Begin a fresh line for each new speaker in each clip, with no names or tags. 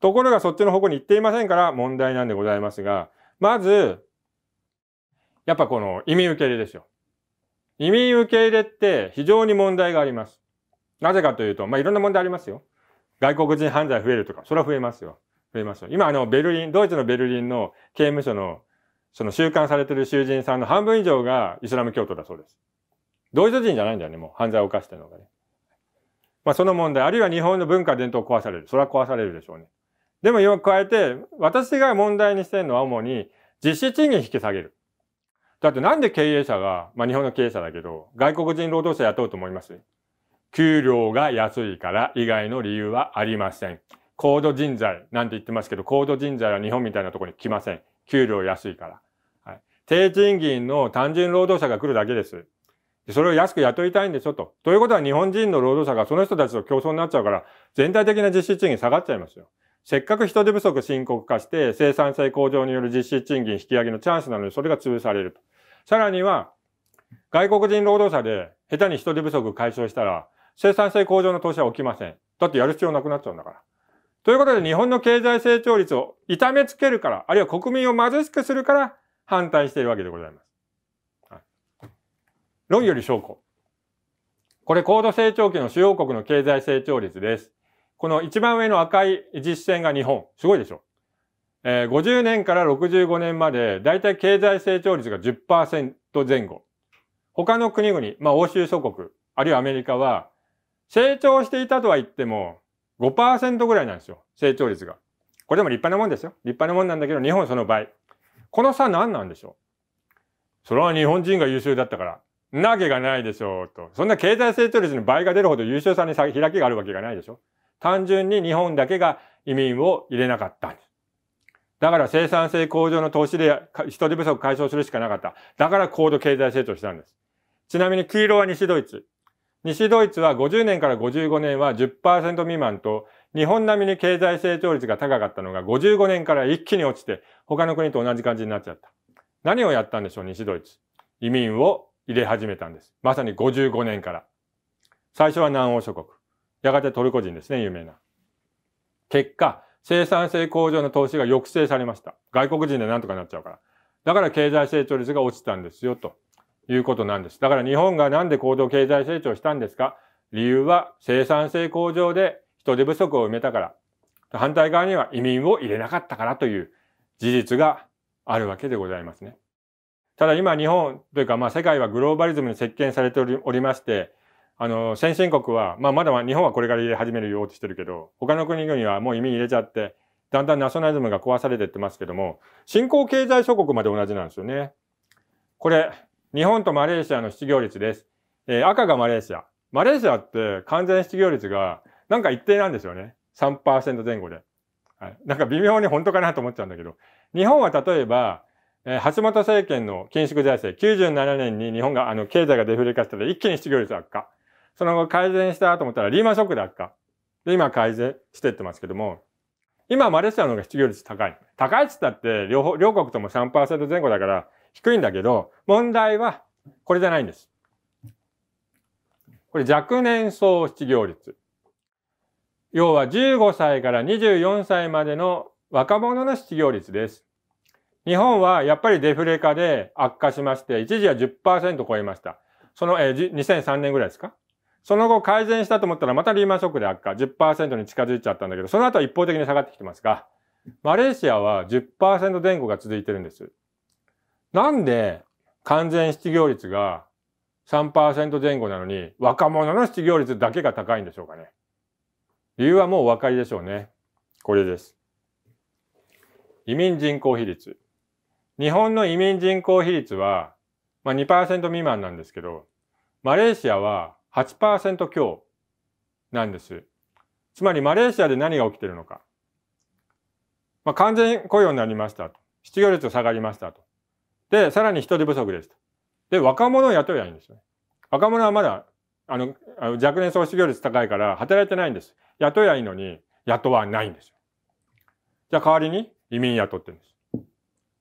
ところがそっちの方向に行っていませんから問題なんでございますが、まず、やっぱこの移民受け入れですよ。移民受け入れって非常に問題があります。なぜかというと、まあ、いろんな問題ありますよ。外国人犯罪増えるとか、それは増えますよ。増えますよ。今、あの、ベルリン、ドイツのベルリンの刑務所の、その収監されてる囚人さんの半分以上がイスラム教徒だそうです。ドイツ人じゃないんだよね、もう犯罪を犯してるのがね。まあ、その問題、あるいは日本の文化伝統を壊される。それは壊されるでしょうね。でもよく加えて、私が問題にしてるのは主に実質賃金引き下げる。だってなんで経営者が、まあ日本の経営者だけど、外国人労働者雇うと思います給料が安いから以外の理由はありません。高度人材なんて言ってますけど、高度人材は日本みたいなところに来ません。給料安いから。はい、低賃金の単純労働者が来るだけです。それを安く雇いたいんでしょと。ということは日本人の労働者がその人たちと競争になっちゃうから、全体的な実質賃金下がっちゃいますよ。せっかく人手不足深刻化して生産性向上による実質賃金引き上げのチャンスなのにそれが潰されると。さらには、外国人労働者で下手に人手不足解消したら生産性向上の投資は起きません。だってやる必要なくなっちゃうんだから。ということで日本の経済成長率を痛めつけるから、あるいは国民を貧しくするから反対しているわけでございます。はい、論より証拠。これ高度成長期の主要国の経済成長率です。この一番上の赤い実践が日本。すごいでしょ。えー、50年から65年まで、だいたい経済成長率が10%前後。他の国々、まあ欧州諸国、あるいはアメリカは、成長していたとは言っても5%ぐらいなんですよ。成長率が。これでも立派なもんですよ。立派なもんなんだけど、日本その倍。この差何なんでしょうそれは日本人が優秀だったから。なわけがないでしょうと。そんな経済成長率の倍が出るほど優秀さに開きがあるわけがないでしょ単純に日本だけが移民を入れなかったんです。だから生産性向上の投資で人手不足解消するしかなかった。だから高度経済成長したんです。ちなみに黄色は西ドイツ。西ドイツは50年から55年は10%未満と、日本並みに経済成長率が高かったのが55年から一気に落ちて、他の国と同じ感じになっちゃった。何をやったんでしょう、西ドイツ。移民を入れ始めたんです。まさに55年から。最初は南欧諸国。やがてトルコ人ですね、有名な。結果、生産性向上の投資が抑制されました。外国人でなんとかなっちゃうから。だから経済成長率が落ちたんですよ、ということなんです。だから日本がなんで行動経済成長したんですか理由は生産性向上で人手不足を埋めたから。反対側には移民を入れなかったからという事実があるわけでございますね。ただ今日本というかまあ世界はグローバリズムに席巻されておりまして、あの、先進国は、まあ、まだ日本はこれから入れ始めるようとしてるけど、他の国々はもう移民入れちゃって、だんだんナショナリズムが壊されてってますけども、新興経済諸国まで同じなんですよね。これ、日本とマレーシアの失業率です。えー、赤がマレーシア。マレーシアって完全失業率がなんか一定なんですよね。3%前後で。はい、なんか微妙に本当かなと思っちゃうんだけど。日本は例えば、えー、橋本政権の緊縮財政、97年に日本があの経済がデフレ化したて、一気に失業率悪化。その後改善したと思ったらリーマンショックだっ化。で、今改善してってますけども、今マレーシアの方が失業率高い。高いっつったって両方、両国とも3%前後だから低いんだけど、問題はこれじゃないんです。これ若年層失業率。要は15歳から24歳までの若者の失業率です。日本はやっぱりデフレ化で悪化しまして、一時は10%超えました。その、えー、2003年ぐらいですかその後改善したと思ったらまたリーマンショックで悪化、10%に近づいちゃったんだけど、その後は一方的に下がってきてますが、マレーシアは10%前後が続いてるんです。なんで完全失業率が3%前後なのに若者の失業率だけが高いんでしょうかね。理由はもうお分かりでしょうね。これです。移民人口比率。日本の移民人口比率は、まあ、2%未満なんですけど、マレーシアは8%強なんです。つまりマレーシアで何が起きてるのか。まあ、完全雇用になりましたと。失業率下がりましたと。で、さらに人手不足ですと。で、若者を雇えばいいんですよ若者はまだ、あの、若年層失業率高いから働いてないんです。雇えばいいのに、雇わないんですよ。じゃあ代わりに移民雇ってるんです。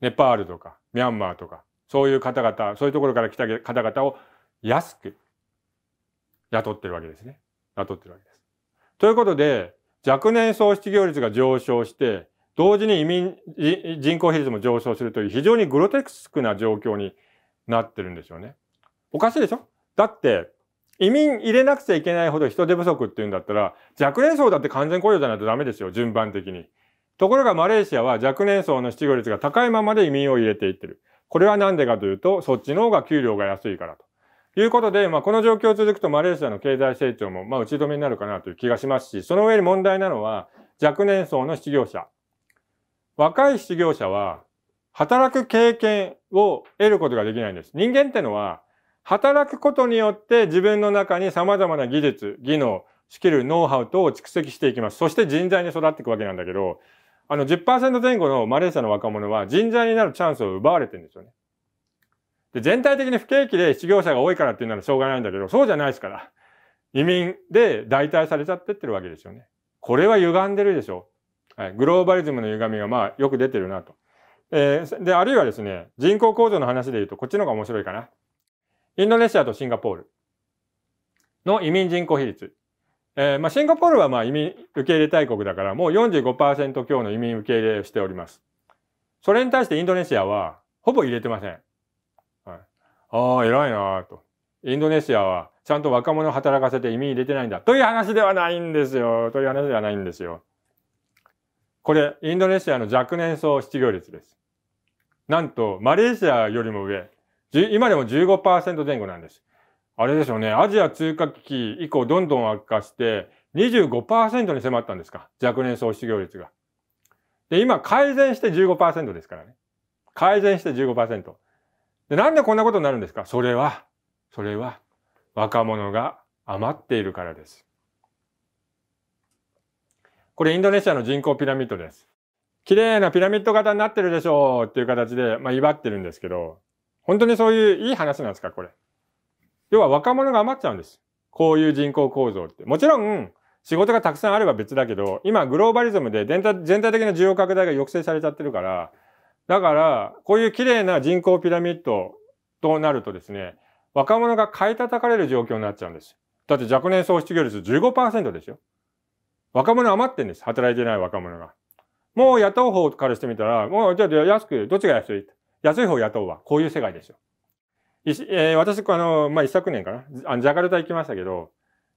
ネパールとか、ミャンマーとか、そういう方々、そういうところから来た方々を安く雇ってるわけですね。雇ってるわけです。ということで、若年層失業率が上昇して、同時に移民、人口比率も上昇するという非常にグロテクスクな状況になってるんですよね。おかしいでしょだって、移民入れなくちゃいけないほど人手不足っていうんだったら、若年層だって完全雇用じゃないとダメですよ、順番的に。ところがマレーシアは若年層の失業率が高いままで移民を入れていってる。これはなんでかというと、そっちの方が給料が安いからと。いうことで、まあ、この状況続くとマレーシアの経済成長も、まあ、打ち止めになるかなという気がしますし、その上に問題なのは若年層の失業者。若い失業者は働く経験を得ることができないんです。人間ってのは働くことによって自分の中に様々な技術、技能、スキル、ノウハウ等を蓄積していきます。そして人材に育っていくわけなんだけど、あの10%前後のマレーシアの若者は人材になるチャンスを奪われてるんですよね。で、全体的に不景気で失業者が多いからっていうならしょうがないんだけど、そうじゃないですから。移民で代替されちゃってってるわけですよね。これは歪んでるでしょはい。グローバリズムの歪みがまあよく出てるなと。えー、で、あるいはですね、人口構造の話で言うと、こっちの方が面白いかな。インドネシアとシンガポールの移民人口比率。えー、まあ、シンガポールはまあ移民受け入れ大国だから、もう45%強の移民受け入れをしております。それに対してインドネシアは、ほぼ入れてません。ああ、偉いなと。インドネシアはちゃんと若者働かせて移民入れてないんだ。という話ではないんですよ。という話ではないんですよ。これ、インドネシアの若年層失業率です。なんと、マレーシアよりも上、今でも15%前後なんです。あれでしょうね、アジア通貨危機以降どんどん悪化して、25%に迫ったんですか、若年層失業率が。で、今改善して15%ですからね。改善して15%。でなんでこんなことになるんですかそれは、それは若者が余っているからです。これインドネシアの人口ピラミッドです。綺麗なピラミッド型になってるでしょうっていう形で、まあ、威張ってるんですけど、本当にそういういい話なんですかこれ。要は若者が余っちゃうんです。こういう人口構造って。もちろん、仕事がたくさんあれば別だけど、今グローバリズムで全体的な需要拡大が抑制されちゃってるから、だから、こういう綺麗な人口ピラミッドとなるとですね、若者が買い叩かれる状況になっちゃうんです。だって若年層失業率15%ですよ。若者余ってんです。働いてない若者が。もう雇う方からしてみたら、もうじゃあ安く、どっちが安い安い方雇うは、こういう世界ですよ。いえー、私、あの、まあ、一昨年かなあジャカルタ行きましたけど、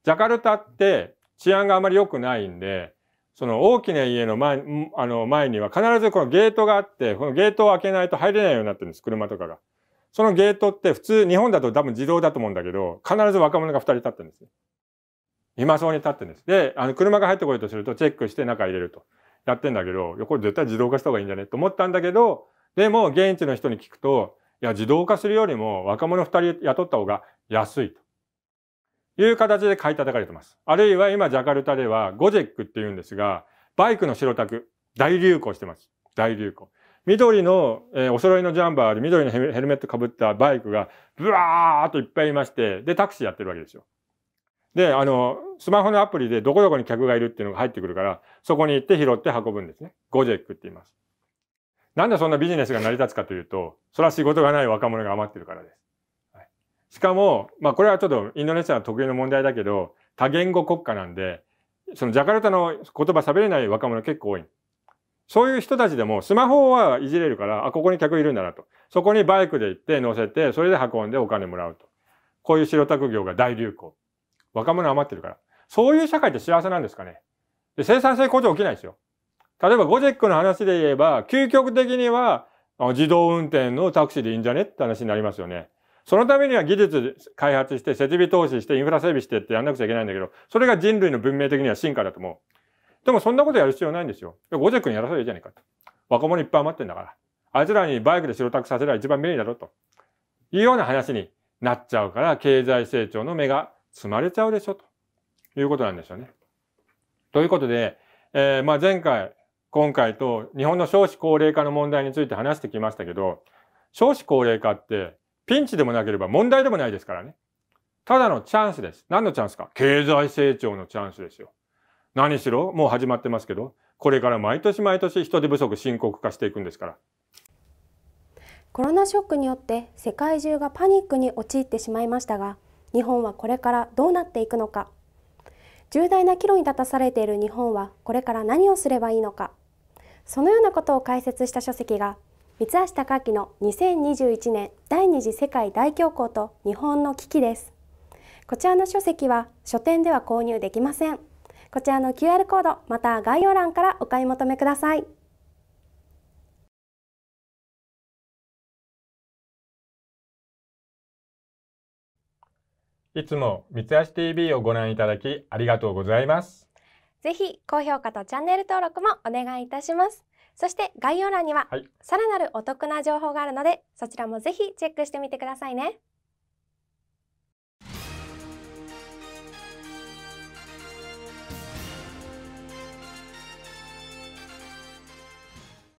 ジャカルタって治安があまり良くないんで、その大きな家の前、あの前には必ずこのゲートがあって、このゲートを開けないと入れないようになってるんです、車とかが。そのゲートって普通、日本だと多分自動だと思うんだけど、必ず若者が2人立ってるんですよ。暇そうに立ってるんです。で、あの車が入ってこようとするとチェックして中入れると。やってんだけど、これ絶対自動化した方がいいんじゃねと思ったんだけど、でも現地の人に聞くと、いや、自動化するよりも若者2人雇った方が安いと。いう形で買い叩かれてます。あるいは今ジャカルタではゴジェックって言うんですが、バイクの白タク、大流行してます。大流行。緑の、えー、お揃いのジャンバーで緑のヘルメットかぶったバイクが、ブワーっといっぱいいまして、で、タクシーやってるわけですよ。で、あの、スマホのアプリでどこどこに客がいるっていうのが入ってくるから、そこに行って拾って運ぶんですね。ゴジェックって言います。なんでそんなビジネスが成り立つかというと、それは仕事がない若者が余ってるからです。しかも、まあこれはちょっとインドネシアの特有の問題だけど、多言語国家なんで、そのジャカルタの言葉喋れない若者結構多い。そういう人たちでもスマホはいじれるから、あ、ここに客いるんだなと。そこにバイクで行って乗せて、それで運んでお金もらうと。こういう白タク業が大流行。若者余ってるから。そういう社会って幸せなんですかね。で生産性向上起きないですよ。例えばゴジェックの話で言えば、究極的には自動運転のタクシーでいいんじゃねって話になりますよね。そのためには技術開発して設備投資してインフラ整備してってやんなくちゃいけないんだけど、それが人類の文明的には進化だと思う。でもそんなことやる必要ないんですよ。ゴジェにやらせばいいじゃないかと。若者いっぱい余ってんだから。あいつらにバイクで白タクさせれば一番便利だろと。いうような話になっちゃうから、経済成長の目が積まれちゃうでしょ、ということなんですよね。ということで、えー、まあ前回、今回と日本の少子高齢化の問題について話してきましたけど、少子高齢化ってピンチでもなければ問題でもないですからね。ただのチャンスです。何のチャンスか経済成長のチャンスですよ。何しろ、もう始まってますけど、これから毎年毎年人手不足深刻化していくんですから。コロナショックによって世界中がパニックに陥ってしまいましたが、日本はこれからどうなっていくのか。重大な岐路に立たされている日本はこれから何をすればいいのか。そのようなことを解説した書籍が三橋貴明の2021年第二次世界大恐慌と日本の危機ですこちらの書籍は書店では購入できませんこちらの QR コードまた概要欄からお買い求めくださいいつも三橋 TV をご覧いただきありがとうございますぜひ高評価とチャンネル登録もお願いいたしますそして概要欄にはさらなるお得な情報があるので、そちらもぜひチェックしてみてくださいね。